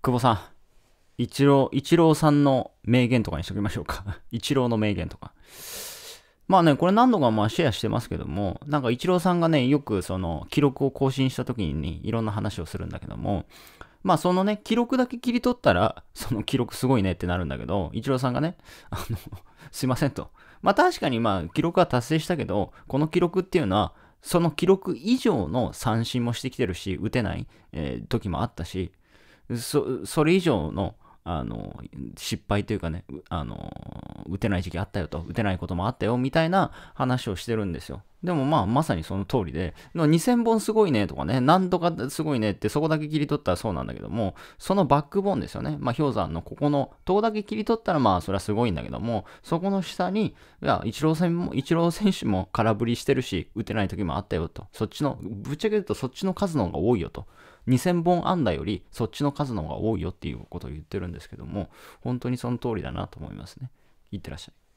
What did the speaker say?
久保さん、一郎、一郎さんの名言とかにしときましょうか。一郎の名言とか。まあね、これ何度かまあシェアしてますけども、なんかイチローさんがね、よくその記録を更新した時に、いろんな話をするんだけども、まあそのね、記録だけ切り取ったら、その記録すごいねってなるんだけど、イチローさんがね、あの すいませんと。まあ確かにまあ記録は達成したけど、この記録っていうのは、その記録以上の三振もしてきてるし、打てない、えー、時もあったし、それ以上のあの失敗というかねあの打てない時期あったよと、打てないこともあったよ、みたいな話をしてるんですよ。でもまあ、まさにその通りで、2000本すごいねとかね、なんとかすごいねってそこだけ切り取ったらそうなんだけども、そのバックボーンですよね。まあ、氷山のここの、塔だけ切り取ったらまあ、それはすごいんだけども、そこの下に、いや、イチロー選も、イチロー選手も空振りしてるし、打てない時もあったよと。そっちの、ぶっちゃけ言うとそっちの数の方が多いよと。2000本安打よりそっちの数の方が多いよっていうことを言ってるんですけども、本当にその通りだなと思いますね。いってらっしゃい。